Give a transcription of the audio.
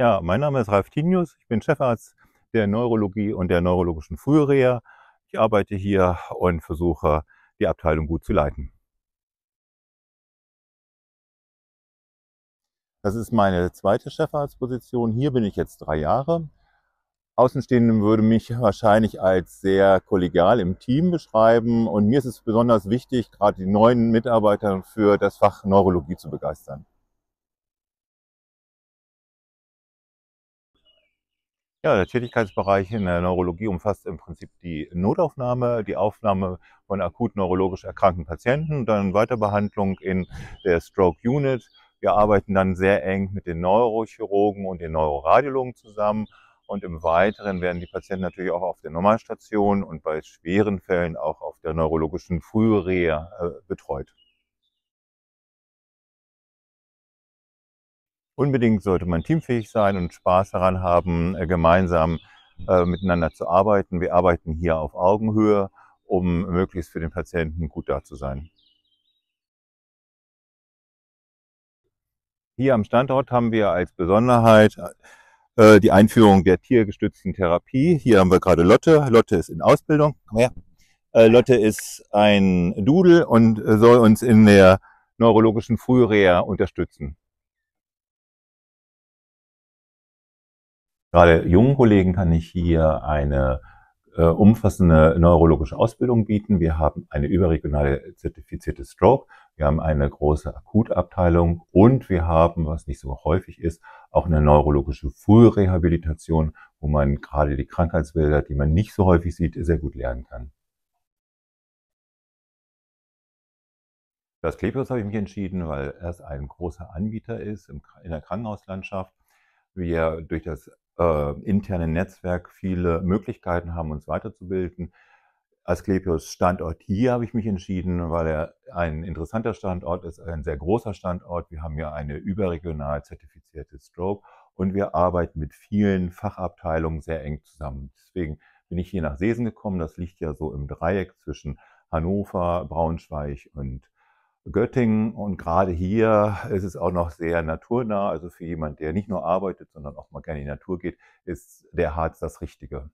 Ja, mein Name ist Ralf Tinius, ich bin Chefarzt der Neurologie und der neurologischen Frühreha. Ich arbeite hier und versuche, die Abteilung gut zu leiten. Das ist meine zweite Chefarztposition. Hier bin ich jetzt drei Jahre. Außenstehenden würde mich wahrscheinlich als sehr kollegial im Team beschreiben. Und mir ist es besonders wichtig, gerade die neuen Mitarbeiter für das Fach Neurologie zu begeistern. Ja, der Tätigkeitsbereich in der Neurologie umfasst im Prinzip die Notaufnahme, die Aufnahme von akut neurologisch erkrankten Patienten, dann Weiterbehandlung in der Stroke Unit. Wir arbeiten dann sehr eng mit den Neurochirurgen und den Neuroradiologen zusammen. Und im Weiteren werden die Patienten natürlich auch auf der Normalstation und bei schweren Fällen auch auf der neurologischen Frührehe äh, betreut. Unbedingt sollte man teamfähig sein und Spaß daran haben, äh, gemeinsam äh, miteinander zu arbeiten. Wir arbeiten hier auf Augenhöhe, um möglichst für den Patienten gut da zu sein. Hier am Standort haben wir als Besonderheit äh, die Einführung der tiergestützten Therapie. Hier haben wir gerade Lotte. Lotte ist in Ausbildung. Komm her. Lotte ist ein Dudel und soll uns in der neurologischen Frühreha unterstützen. Gerade jungen Kollegen kann ich hier eine äh, umfassende neurologische Ausbildung bieten. Wir haben eine überregionale zertifizierte Stroke. Wir haben eine große Akutabteilung und wir haben, was nicht so häufig ist, auch eine neurologische Frührehabilitation, wo man gerade die Krankheitsbilder, die man nicht so häufig sieht, sehr gut lernen kann. Das Klebius habe ich mich entschieden, weil er ein großer Anbieter ist in der Krankenhauslandschaft. Wir durch das äh, internen Netzwerk viele Möglichkeiten haben, uns weiterzubilden. Asklepios Standort hier habe ich mich entschieden, weil er ein interessanter Standort ist, ein sehr großer Standort. Wir haben ja eine überregional zertifizierte Stroke und wir arbeiten mit vielen Fachabteilungen sehr eng zusammen. Deswegen bin ich hier nach Sesen gekommen. Das liegt ja so im Dreieck zwischen Hannover, Braunschweig und Göttingen und gerade hier ist es auch noch sehr naturnah. Also für jemand, der nicht nur arbeitet, sondern auch mal gerne in die Natur geht, ist der Harz das Richtige.